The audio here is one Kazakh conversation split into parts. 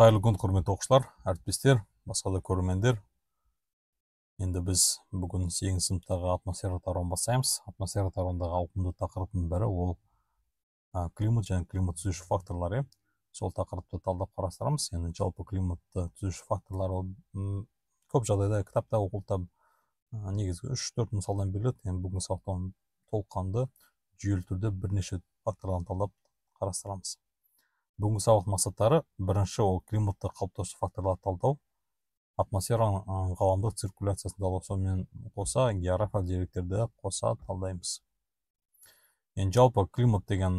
қайырлы күн құрметті оқушылар әріптестер басқа да көрермендер енді біз бүгін сегізінші сыныптағы атмосфера тарауын бастаймыз атмосфера тарауындағы ауқымды тақырыптың бірі ол климат және климат түзуші факторлары сол тақырыпты талдап қарастырамыз енді жалпы климатты түзуші факторлар ол көп жағдайда кітапта оқулықта ә, негізгі үш төрт мысалдан беріледі енді бүгінгі сабақта толыққанды жүйелі түрде бірнеше факторларды талдап қарастырамыз бүгінгі сабақтың мақсаттары бірінші ол климатты қалыптасу факторларды талдау атмосфераның ғаламдық циркуляциясын талдау сонымен қоса географиялық деректерді қоса талдаймыз енді жалпы климат деген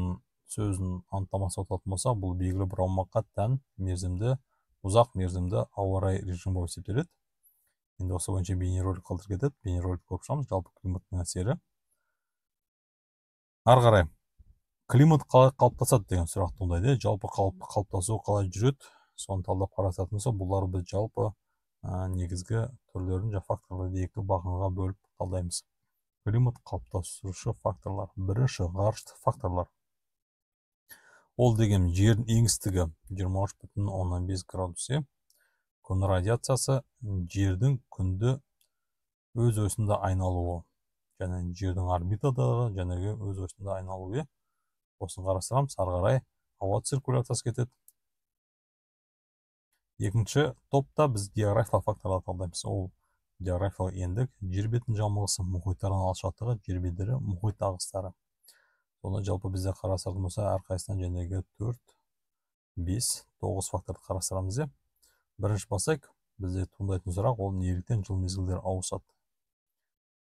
сөзін анықтамасы ататын болсақ бұл белгілі бір аумаққа тән мерзімді ұзақ мерзімді ауа райы режимі болып есептеледі енді осы бойынша бейнеролик қалдырып кетеді бейнеролик көріп шығамыз жалпы климаттың әсері ары қарай климат қалай қалыптасады деген сұрақ туындайды жалпы қалып, қалыптасуы қалай жүреді соны талдап қарасатын бұлар бұларды жалпы негізгі түрлерін жаңа факторларды екі бағынға бөліп талдаймыз климат қалыптасушы факторлар бірінші ғарыштық факторлар ол деген жердің еңістігі үш бүтін оннан бес градус иә күн радиациясы жердің күнді өз осында айналуы және жердің орбитадағы жәнегі өз осында айналуы осыны қарастырамыз ары қарай ауа циркуляциясы кетеді екінші топта біз географиялық факторларды талдаймыз ол географиялық ендік жер бетінің жамылғысы мұхиттардың алшақтығы жер бедері мұхит ағыстары соны жалпы бізде қарастыратын болса әрқайсысынан жәнегі төрт бес тоғыз факторды қарастырамыз иә бірінші бастайық бізде туындайтын сұрақ ол неліктен жыл мезгілдері ауысады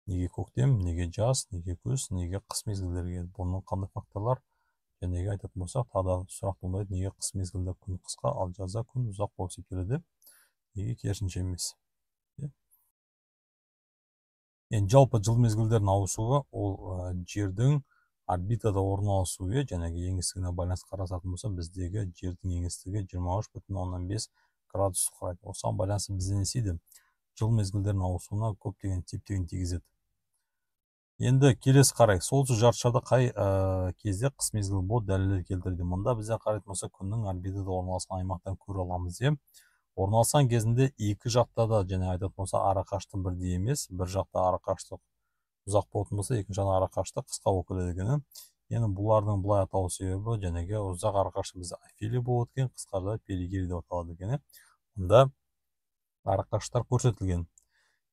неге көктем неге жаз неге күз неге қыс мезгілдері бұның қандай факторлар және айтатын болсақ тағы да сұрақ туындайды неге қыс мезгілінде күн қысқа ал жазда күн ұзақ болып есептеледі неге керісінше емес иә? енді жалпы жыл мезгілдерінің ауысуы ол жердің орбитада орналасуы иә еңістігіне байланысты қарасатын болса біздегі жердің еңістігі жиырма үш бүтін оннан бес градус құрайды осыған байланысты бізде не істейді жыл мезгілдерінің ауысуына көптеген септігін тигізеді енді келесі қарай солтүстік жарты қай ә, кезде қыс мезгілі болады дәлелдер келтірді мұнда бізде қарайтын болса күннің орбитада орналасқан аймақтарын көре аламыз иә орналасқан кезінде екі жақта да және айтатын болса арақашықтық бірдей емес бір жақта арақашықтық ұзақ болатын болса екінші жақ арақашықтық қысқа болып келеді екен енді бұлардың былай аталу себебі жәнегі ұзақ арақашықтық бізде афили болып өткен қысқада жақ деп аталады екен мұнда арақашықтықтар көрсетілген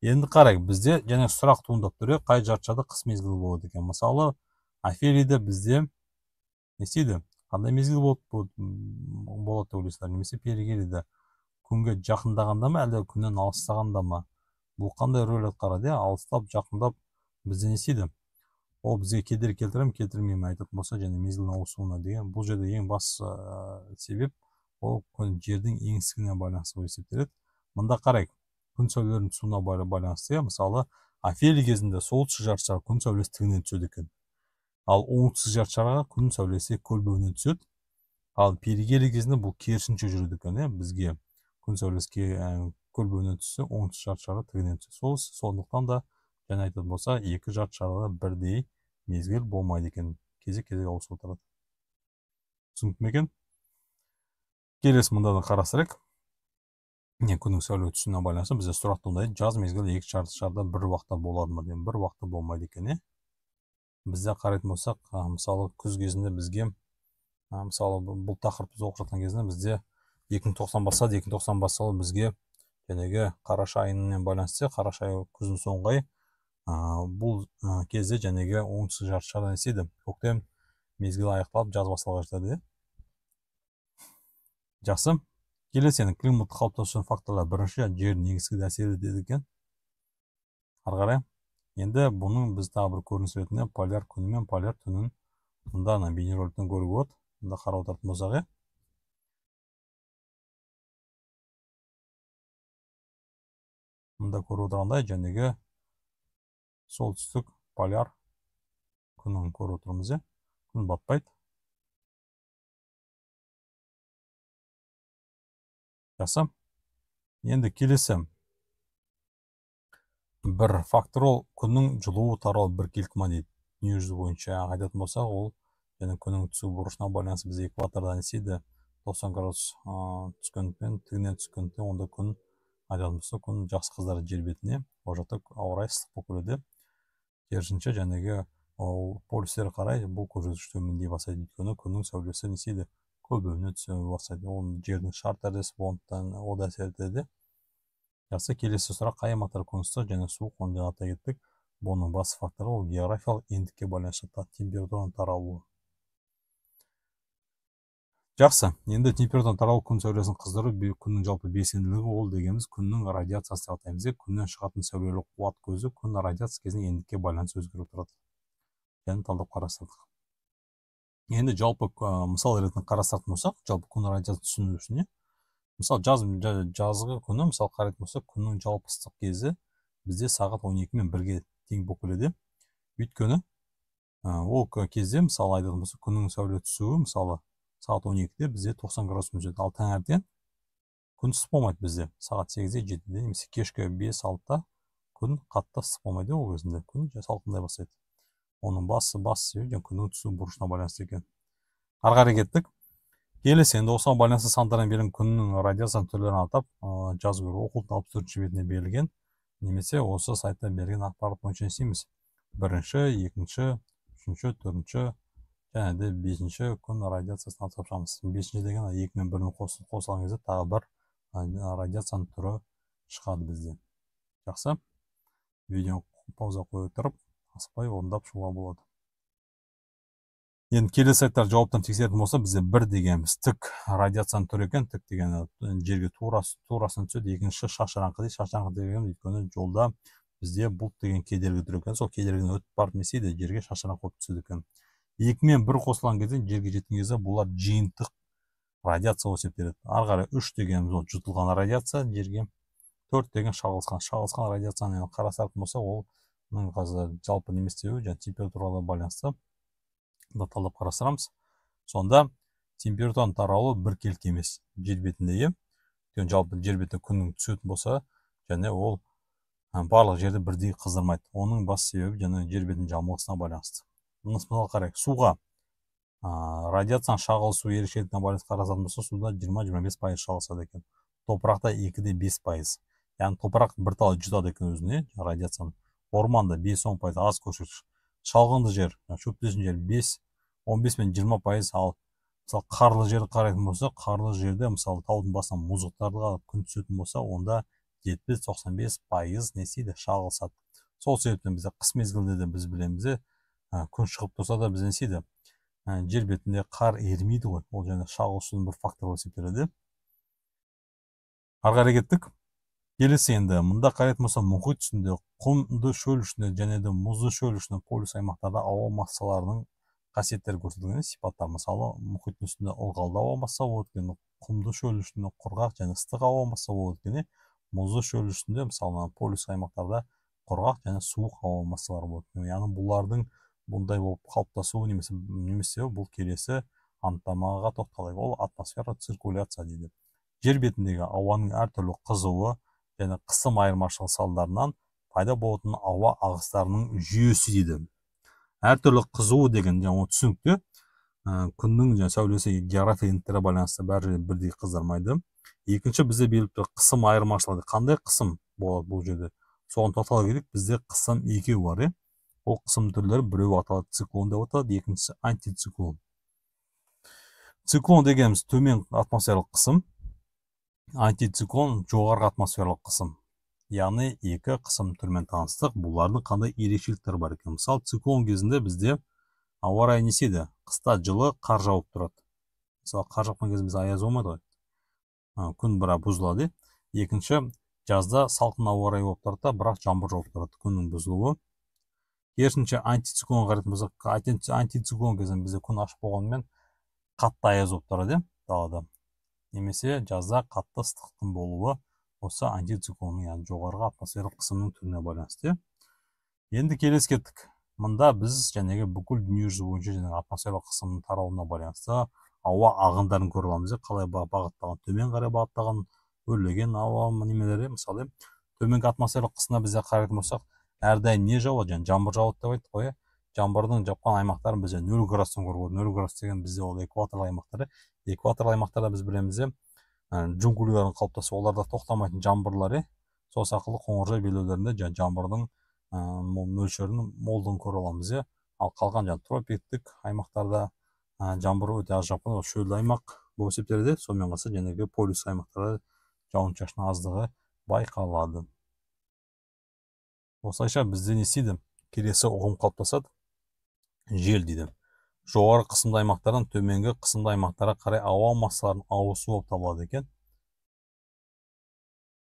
енді қарай бізде және сұрақ туындап тұр қай жартышарда қыс мезгілі болады екен мысалы афелийде бізде не істейді қандай мезгіл болады деп ойлайсыздар немесе перигелийде күнге жақындағанда ма әлде күннен алыстағанда ма бұл қандай рөл атқарады иә алыстап жақындап бізде не істейді ол бізге кедергі келтіре ме келтірмей ме айтатын болса және мезгілдің ауысуына деген бұл жерде ең бас себеп ол жердің еңістігіне байланысты болып есептеледі мында қарайық күн сәулелерінің түсуіне байланысты иә мысалы афелий кезінде солтүстік жарты шар күн сәулесі тігінен түседі екен ал оңтүстік жарты шарға күн сәулесі көлбеуінен түседі ал перигелий кезінде бұл керісінше жүреді екен иә бізге күн сәулесі ә, көлбеуінен түссе оңтүстік жарты шарға тігінен түседі сол сондықтан да және айтатын болса екі жарты шарға бірдей мезгіл болмайды екен кезек кезек ауысып отырады түсінікті ме екен келесі мынданы қарастырайық не күннің түсуіне байланысты бізде сұрақ туындайды жаз мезгілі екі шарда бір уақытта болады ма деген бір уақытта болмайды екен иә бізде қарайтын болсақ мысалы күз кезінде бізге мысалы бұл тақырыпты оқып жатқан кезде бізде екі мың тоқсан басталады екі мың тоқсан басталып бізге жәнегі қараша айымен байланысты қараша айы күздің соңғы айы бұл кезде жәнегі оңтүстік жарты шарда не істейді көктем мезгілі аяқталып жаз басталға жатады иә жақсы келесі енді климат қалыптасуын факторлар бірінші жердің негізгі әсері деді екен ары қарай енді бұның біз тағы бір көрініс ретінде поляр күні мен поляр түнін мында ана бейнероликтен көруге болады мында қарап отыратын болсақ иә мында көріп отырғандай жәнегі солтүстік поляр күнін көріп отырмыз иә күн батпайды жасап енді келесі бір фактор ол күннің жылуы таралу біркелкі ма дейді дүниежүзі бойынша айтатын болсақ ол және күннің түсу бұрышына байланысты біз экватордан есейді тоқсан градус ә, түскендіктен тігінен түскендіктен онда күн айтатын күн жақсы қыздар жер бетіне ол жақта ауа райы ыстық болып келеді керісінше жәнегі ол полюстерге қарай бұл көрсеткіш төмендей бастайды өйткені күннің сәулесі не істейді көбі түсе бастайды ол жердің шарт әрдесі болғандықтан ол да әсер етеді жақсы келесі сұрақ қай аймақтар және суық оны жаңа атай кеттік бұның басты факторы ол географиялық ендікке байланысты температураның таралуы жақсы енді температураның таралуы күн сәулесін қыздыру күннің жалпы белсенділігі ол дегеніміз күннің радиациясы деп атаймыз иә күннен шығатын сәулелік қуат көзі күн радиациясы кезінде ендікке байланысты өзгеріп тұрады және талдап қарастырдық енді жалпы ә, мысал ретінде қарастыратын болсақ жалпы күн радиациясын түсіну үшін иә мысалы жаз жазғы күні мысалы қарайтын болсақ күннің жалпы ыстық кезі бізде сағат он мен бірге тең болып келеді иә өйткені ә, ол кезде мысалы айтатын болсақ күннің сәуле түсуі мысалы сағат он екіде бізде тоқсан градуспен түседі ал таңертең күн ыстық болмайды бізде сағат сегізде жетіде немесе кешкі бес алтыда күн қатты ыстық болмайды ол кезінде күн салқындай бастайды оның басы бас себебі күннің түсу бұрышына байланысты екен ары қарай кеттік келесі енді осыған байланысты сандармен берілген күннің радиацияның түрлерін атап ә, жазу керек оқулықтың алпыс төртінші бетінде берілген немесе осы сайтта берген ақпарат бойынша не істейміз бірінші екінші үшінші төртінші және де бесінші күн радиациясын атап шығамыз бесінші деген екі мен бірін қосып қосылған кезде тағы бір радиацияның түрі шығады бізде жақсы видеоны пауза қоя тұрып аспай орындап шығуға болады енді келесі сайттар жауаптан тексеретін болса бізде бір дегеніміз тік радиацияның түрі екен тік деген жерге тура турасынан түседі екінші шашыраңқы дейді шашыраңқы деген өйткені жолда бізде бұлт деген кедергі тұр екен сол кедергіден өтіп барып не істейді жерге шашыраңқы болып түседі екен екі мен бір қосылған кезде жерге жеткен кезде бұлар жиынтық радиация болып есептеледі ары қарай үш дегеніміз ол жұтылған радиация жерге төрт деген шағылысқан шағылысқан радиацияны қарастыратын болса ол қазір жалпы не істеуі және температураға байланысты даталап қарастырамыз сонда температураның таралуы біркелкі емес жер бетінде иә өйткені жалпы жер бетіне күннің түсетін болса және ол барлық жерді бірдей қыздырмайды оның бас себебі және жер бетінің жамылғысына байланысты мысалы қарайық суға ә, радиацияның шағылысу ерекшелігіне байланысты қарасатын болса суда жиырма жиырма бес пайыз шағылысады екен топырақта екі де бес пайыз яғни топырақ бірталай жұтады екен өзіне радиацияны орманда 5-10 пайыз аз көшір шалғынды жер шөп жер 5-15 мен пен пайыз ал мысалы қарлы жерді қарайтын болса, қарлы жерде мысалы таудың басынан мұздықтарға күн түсетін болса онда 70-95 пайыз не істейді шағылысады сол себептен бізде қыс мезгілінде де біз білеміз де күн шығып тұрса да біз не істейді жер бетінде қар ерімейді ғой ол және шағылысудың бір факторы болып есептеледі ары қарай кеттік келесі енді мында қарайтын болсақ мұхит үстінде құмды шөл үстінде және де мұзды шөл үстінде полюс аймақтарда ауа массаларының қасиеттері көрсетілген сипаттар мысалы мұхиттың үстінде ылғалды ауа масса болады екен құмды шөл үстінде құрғақ және ыстық ауа масса болады екен мұзды шөл үстінде мысалы полюс аймақтарда құрғақ және суық ауа массалары болады екен яғни бұлардың бұндай болып қалыптасуы немесе немесе бұл келесі анықтамаға тоқталайық ол атмосфера циркуляция дейді жер бетіндегі ауаның әртүрлі қызуы және қысым айырмашылығы салдарынан пайда болатын ауа ағыстарының жүйесі дейді әртүрлі қызу деген жаңағы ол түсінікте ә, күннің жаңа сәулесі география интере байланысты бәрі бірдей қыздырмайды екінші бізде белгілі қысым айырмашылығы қандай қысым болады бұл жерде соған тоқтала кетейік бізде қысым екеу бар иә ол қысым түрлері біреуі аталады циклон деп аталады екіншісі антициклон циклон дегеніміз төмен атмосфералық қысым антициклон жоғарғы атмосфералық қысым яғни екі қысым түрімен таныстық бұлардың қандай ерекшеліктері бар екен мысалы циклон кезінде бізде ауа райы не істейді қыста жылы қар жауып тұрады мысалы қар жапқан кезде бізде аяз болмайды ғой күн бірақ бұзылады екінші жазда салқын ауа райы болып тұрады да бірақ жаңбыр жауып тұрады күннің бұзылуы керісінше антициклон қарайтын болсақ антициклон кезінде бізде күн ашық болғанымен қатты аяз болып тұрады иә далада немесе жазда қатты ыстықтың болуы осы антициклонның яғни жоғарғы атмосфералық қысымның түріне байланысты енді келесі кеттік мында біз жаңағы бүкіл дүниежүзі бойынша жаңағы атмосфералық қысымның таралуына байланысты ауа ағындарын көре аламыз қалай бағытталған төмен қарай бағытталған өрлеген ауа немелері мысалы төменгі атмосфералық қысымна бізде қарайтын болсақ әрдайым не жауады жаңағы жаңбыр жауады деп айттық қой иә жаңбырдың жапқан аймақтарын бізде нөл градустан көріп нөл градус деген бізде ол экваторлық аймақтар Экватор аймақтарда біз білеміз иә джунглилардың қалыптасуы оларда тоқтамайтын жаңбырлар иә сол сақылы қоңыржай белдеулерінде жаңағы жаңбырдың ә, мөлшерін молдығын көре аламыз иә ал қалған жаңағы тропиктік аймақтарда ә, жаңбыр өте аз жауып шөлді аймақ бұл Сомен сонымен қоса жаңағы полюс аймақтарда жауын шашын аздығы байқалады осылайша бізде не істейді келесі ұғым қалыптасады жел дейді жоғары қысымды аймақтардан төменгі қысымды аймақтарға қарай ауа массаларының ауысуы болып табылады екен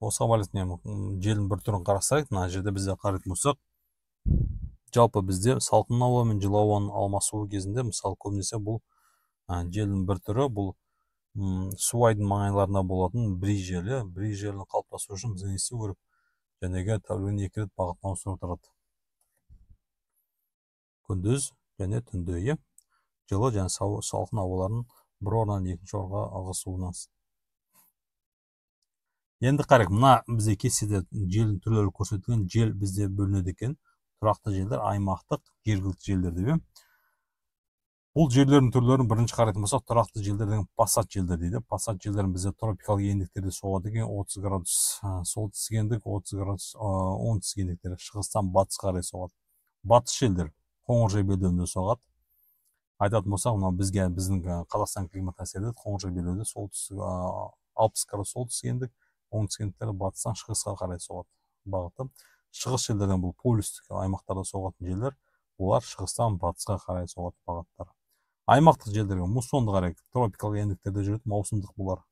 осыған байланысты желдің бір түрін қарастырайық мына жерде бізде қарайтын болсақ жалпы бізде салқын ауа мен жылы ауаның алмасуы кезінде мысалы көбінесе бұл ә, желдің бір түрі бұл су айдын маңайларында болатын бриз желі бриз желінің қалыптасуы үшін біз не істеу керек жәнегі тәулігіне екі рет бағытын ауыстырып күндіз және түнде иә жылы және салқын ауалардың бір орыннан екінші орынға ығысуынан енді қарайық мына бізде кестеде желдің түрлері көрсетілген жел бізде бөлінеді екен тұрақты желдер аймақтық жергілікті желдер деп бұл желдердің түрлерін бірінші қарайтын болсақ тұрақты желдердің пассат желдер дейді пассат желдер бізде тропикалық ендіктерде соғады екен отыз градус солтүстік ендік отыз градус оңтүстік ендіктер шығыстан батысқа қарай соғады батыс желдер жай белдеуінде соғады айтатын болсақ мынау бізге біздің қазақстан климатына әсер етеді қоңыржай белдеуде солтүстік алпыс градус солтүстік ендік оңтүстік ендіктер батыстан шығысқа қарай соғады бағыты шығыс желдерден бұл полюстік аймақтарда соғатын желдер олар шығыстан батысқа қарай соғады бағыттар аймақтық желдерге муссонды әрек тропикалық ендіктерде жүреді маусымдық бұлар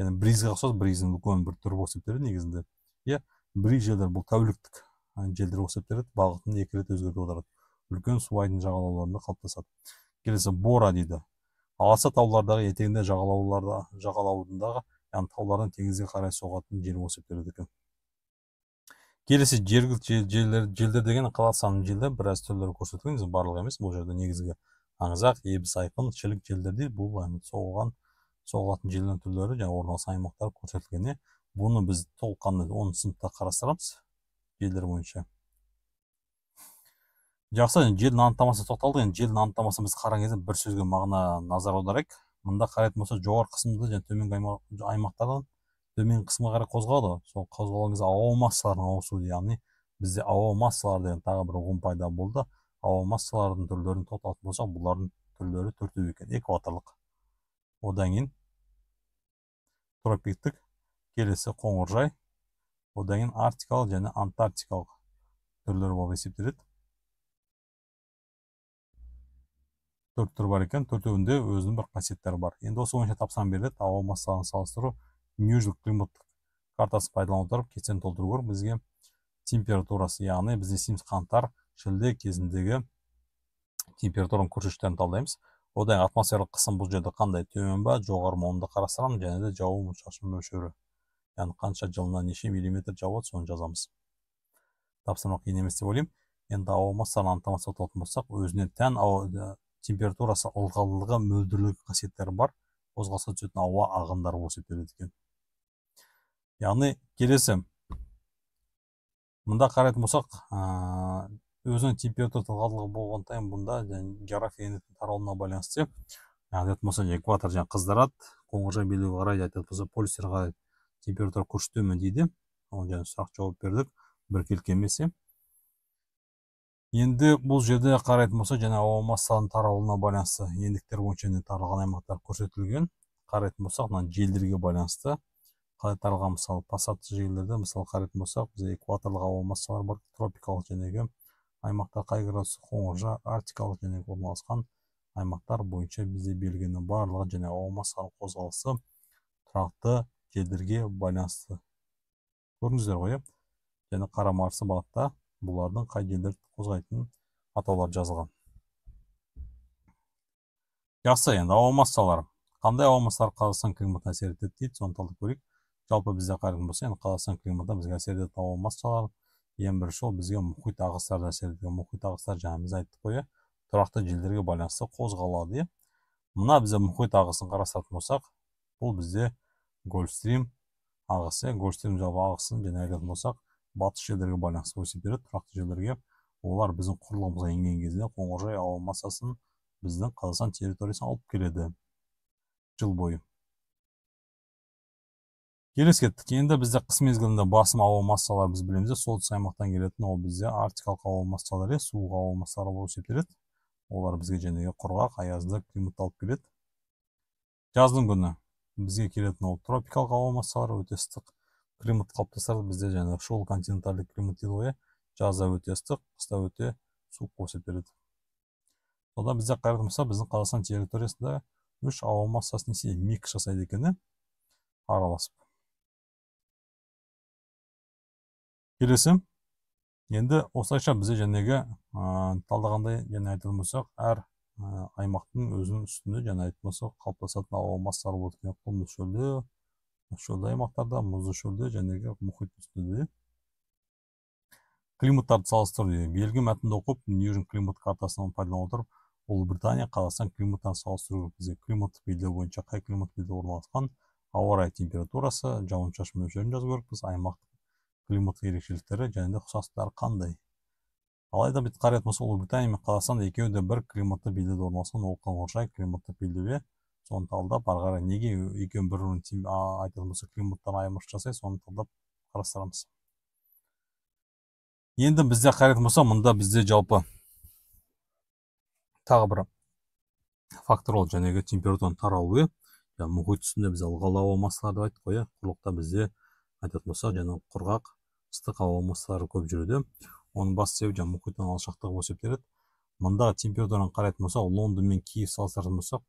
және бризге ұқсас бриздің үлкен бір түрі болып есептеледі негізінде иә бриз желдер бұл тәуліктік желдер болып есептеледі бағытын екі рет өзгертіп отырады үлкен су айдын жағалауларында қалыптасады келесі бора дейді аласа таулардағы етегінде жағалауларда жағалауындағы яғни таулардан теңізге қарай соғатын жел болып есептеледі екен келесі жергілікті жерлер желдер деген қазақстанның біраз түрлері көрсетілген барлығы емес бұл жерде негізгі аңызақ ебіс айқын шілік желдер дейді бұл соғылған соғылатын желдің түрлері жаңағы орналасқан аймақтар көрсетілген бұны біз толыққанды оныншы сыныпта қарастырамыз желдер бойынша жақсы желдің анықтамасына тоқталдық енді желдің анықтамасын біз қараған кезде бір сөзге мағына назар аударайық мында қарайтын болса жоғары қысымды және төменгі аймақтардан төменгі қысымға қарай қозғалады ғой сол қозғалған кезде ауа массаларының ауысуы яғни бізде ауа массалары деген тағы бір ұғым пайда болды ауа массаларының түрлерін тоқталатын болсақ бұлардың түрлері төртеу екен экваторлық одан кейін тропиктік келесі қоңыржай одан кейін арктикалық және антарктикалық түрлер болып есептеледі төрт түрі бар екен төртеуінде өзінің бір қасиеттері бар енді осы бойынша тапсам беріледі ауа массаларын салыстыру дүниежүзілік климаттық картасын пайдалана отырып кестені толтыру керек бізге температурасы яғни біз не істейміз қаңтар шілде кезіндегі температураның көрсеткіштерін талдаймыз одан кейін атмосфералық қысым бұл жерде қандай төмен ба жоғары ма оны да қарастырамыз және де жауын шашын мөлшері яғни қанша жылына неше миллиметр жауады соны жазамыз тапсырма қиын емес деп ойлаймын енді ауа массаларын анықтамасы болатын болсақ өзіне тән ауа температурасы ылғалдылығы мөлдірлік қасиеттері бар қозғалысқа түсетін ауа ағындары болып есептеледі екен яғни келесі мында қарайтын болсақ өзінің температура ылғалдылығы болғандықтан бұнда география таралуына байланысты айтатын болса экватор жаңағы қыздырады қоңыржай белдеуге қарай айтатын болса полюстерге қарай температура күрт дейді оған жаңа сұрақ жауап бердік біркелкі емес иә енді бұл жерде қарайтын болса жаңағы массаның таралуына байланысты ендіктер бойынша таралған аймақтар көрсетілген қарайтын болсақ мына желдерге байланысты қалай таралған мысалы пассатты жерлерде мысалы қарайтын болсақ бізде экваторлық ауа массалар бар тропикалық жәнегі аймақта қай градус қоңыржа арктикалық және орналасқан аймақтар бойынша бізде белгіні барлығы және ауа массаның қозғалысы тұрақты желдерге байланысты көрдіңіздер ғой иә және қара марсы бағытта бұлардың қай жерлерді қозғайтын атаулар жазылған жақсы енді ауа массалары қандай ауа массалары қазақстан климатына әсер етеді дейді соны талдап көрейік жалпы бізде қарайтын болса енді қазақстан климатына бізге әсер ететін ауа массалары ең бірінші ол бізге мұхит ағыстары әсер етеді мұхит ағыстары жаңа біз айттық қой иә тұрақты желдерге байланысты қозғалады иә мына бізде мұхит ағысын қарастыратын болсақ бұл бізде гольфстрим ағысы гольфстрим иә. жалпы ағысын және айтатын болсақ батыс жерлерге байланысты өсіп береді тұрақты жерлерге олар біздің құрылымымызға енген кезде қоңыржай ауа массасын біздің қазақстан территориясына алып келеді жыл бойы келесі кеттік енді бізде қыс мезгілінде басым ауа массалары біз білеміз солтүстік аймақтан келетін ол бізде арктикалық ауа массалары суық ауа массалары болып есептеледі олар бізге және құрғақ аязды климатты алып келеді жаздың күні бізге келетін ол тропикалық ауа массалары өте ыстық климат қалыптасады бізде жаңағы шұғыл континентальдік климат дейді ғой иә? жазда өте ыстық қыста өте суық болып есептеледі сонда бізде қарайтын болсақ біздің қазақстан территориясында үш ауа массасы несе микс жасайды екен иә? араласып келесі енді осылайша бізде жәнегі ә, талдағандай және айтатын болсақ әр ә, аймақтың өзінің үстінде жаңа айтатын болсақ қалыптасатын ауа массалары болады екен құмды аймақтарда мұзды шөлді және мұхит үстінде климаттарды салыстыру салыштыруу белгі мәтінді оқып ньюжин климат картасын пайдалана отырып ұлыбритания қазақстан климаттарын салыстыру бізге климаттық белдеу бойынша қай климат белде орналасқан ауа райы температурасы жауын шашын мөлшерін жазу керекпіз аймақтық климаттық ерекшеліктері және де ұқсастықтары қандай алайда біз қарайтын болсақ ұлыбритания мен қазақстан екеуі де бір климатты белдеуде орналасқан ол қоңыржай климаттық белдеуге соны талдап ары қарай неге екеуін бір бірін айтылмаса климаттан айырмашылық жасайды соны талдап қарастырамыз енді бізде қарайтын болса мұнда бізде жалпы тағы бір фактор ол жаңағы температураның таралуы жаңа мұхит үстінде біз ылғал ауа массалары деп айттық қой иә құрлықта бізде айтатын болсақ жаңағы құрғақ ыстық ауа массалары көп жүреді оның басты себебі жаңағы мұхиттың алшақтығы болып есептеледі мұндағы температураны қарайтын болсақ лондон мен киев салыстыратын болсақ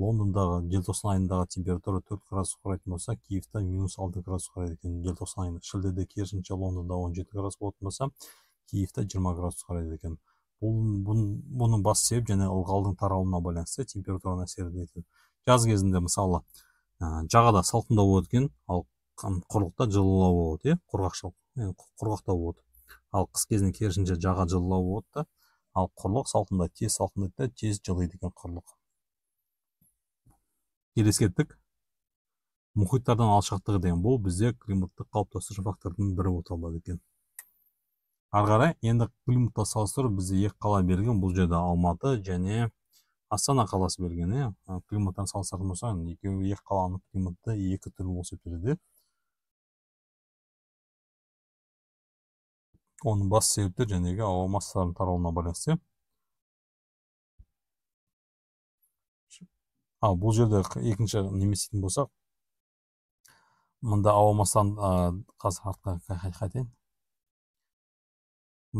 лондондағы желтоқсан айындағы температура төрт градус құрайтын болса киевте минус алты градус құрайды екен желтоқсан айында шілдеде керісінше лондонда он жеті градус болатын болса киевте жиырма градус құрайды екен бұл бұның басты себеп және ылғалдың таралуына байланысты температураны әсер етеді жаз кезінде мысалы ә, жағада салқындау болады екен ал құрлықта жылылау болады иә құрғақшылық құрғақтау болады ал қыс кезінде керісінше жаға жылылау болады да ал құрлық салқындайды тез салқындайды да тез жылиды екен құрлық елестеттік мұхиттардан алшақтығы деген бұл бізде климатты қалыптастырушы фактордың бірі болып табылады екен ары қарай енді климатты салыстыру бізде екі қала берілген бұл жерде алматы және астана қаласы берілген иә климаттан салыстыратын болсақ екеуі екі қаланың климаты екі түрлі болып есептеледі оның басты себептері жәнегі ауа массаларының таралуына байланысты ал бұл жерде екінші немесетін болсақ мында ауамастан ә, қазір артқа қайтайын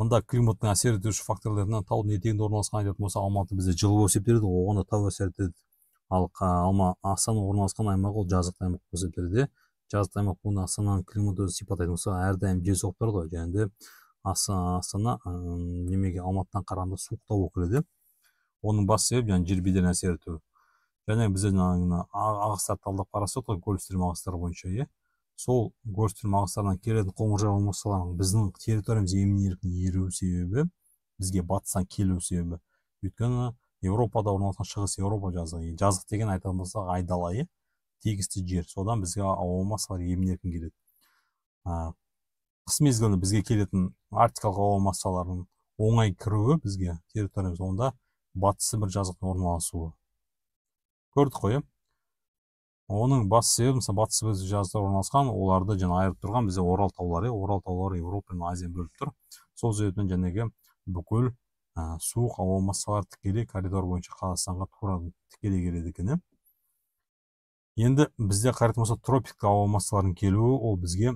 мында климаттың әсер етуші факторларынан таудың етегінде орналасқан айтатын болса алматы бізде жылы болып есептеледі ғой оған да тау әсер етеді ал алма астана орналасқан аймақ ол жазық аймақ болып есептеледі жазық аймақ болғанда астананың өзі сипаттайтын болса әрдайым жел соғып тұрады ғой және де астана немеге алматыдан қарағанда суықтау болып келеді оның басты себебі жаңағы жер бедерінің әсер етуі және бізде ана ағыстарды талдап қарасақ қой гольфстрим ағыстары бойынша иә сол гольфстрим ағыстарынан келетін қоңыржай омыртқалардың біздің территориямыз емін еркін еруі себебі бізге батыстан келу себебі өйткені еуропада орналасқан шығыс еуропа жазығы жазық деген айтатын болсақ айдала иә тегісті жер содан бізге ауа массалар емін еркін келеді а, қыс мезгілінде бізге келетін арктикалық ауа массаларының оңай кіруі бізге территориямыз онда батысы бір жазықтың орналасуы көрдік қой иә оның бас себебі мысалы батыс сібір жазда орналасқан оларды жаңа айырып тұрған бізде орал таулары иә? орал таулары еуропа мен азияны бөліп тұр сол себептен жаңағы бүкіл ә, суық ауа массалары тікелей коридор бойынша қазақстанға тура тікелей келеді екен иә? енді бізде қарайтын болсақ тропиктік ауа массаларының келуі ол бізге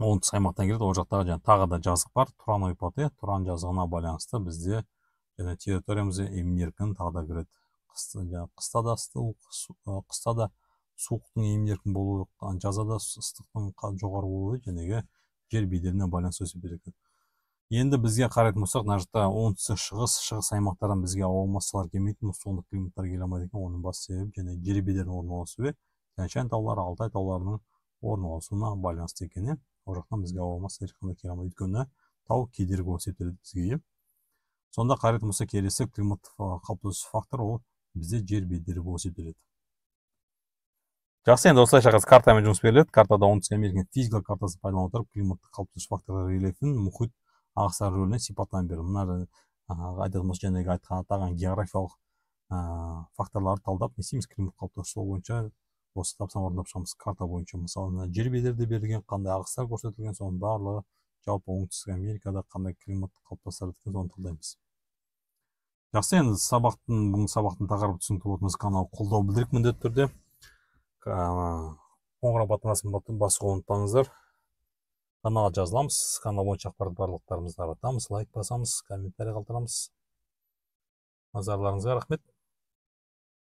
оңтүстік аймақтан келеді ол жақтағы жаңағы тағы да жазық бар тұран ойпаты иә? тұран жазығына байланысты бізде және территориямызда емін еркін тағы да кіреді қыста да ыстық қыста да суықтың емін еркін болуы жазада ыстықтың жоғары болуы жәнегі жер бедеріне байланысты өсіп береді енді бізге қарайтын болсақ мына жақта оңтүстік шығыс шығыс аймақтардан бізге ауа массалар келмейді мұссондық климаттар келе алмайды екен оның басты себебі және жер бедерінің орналасуы тянь шань таулары алтай тауларының орналасуына байланысты екен иә ол жақтан бізге ауа масса ешқандай келе алмайды өйткені тау кедергі болып есептеледі бізге иә сонда қарайтын болсақ келесі климаттық қалыптасу фактор ол бізде жер бедері болып есептеледі жақсы енді осылайша қазір картамен жұмыс беріледі картада оңтүстік американың физикалық картасын пайдалана отырып климаттық қалыптасу факторлары релефін мұхит ағыстар рөліне сипаттама беру мына айтатын болса жаңағы айтқан атаған географиялық ә, факторларды талдап не істейміз климат қалыптасуы бойынша осы тапсырма орындап шығамыз карта бойынша мысалы мына жер бедерде берілген қандай ағыстар көрсетілген соның барлығы жалпы оңтүстік америкада қандай климат қалыптасар екен соны талдаймыз жақсы енді сабақтың бүгінгі сабақтың тақырыбы түсінікті болатын болса канал қолдау білдірейік міндетті түрде қоңырау батырмасын басуға ұмытпаңыздар каналға жазыламыз канал бойынша ақпарат барлықтарымызды таратамыз лайк басамыз комментарий қалдырамыз назарларыңызға рахмет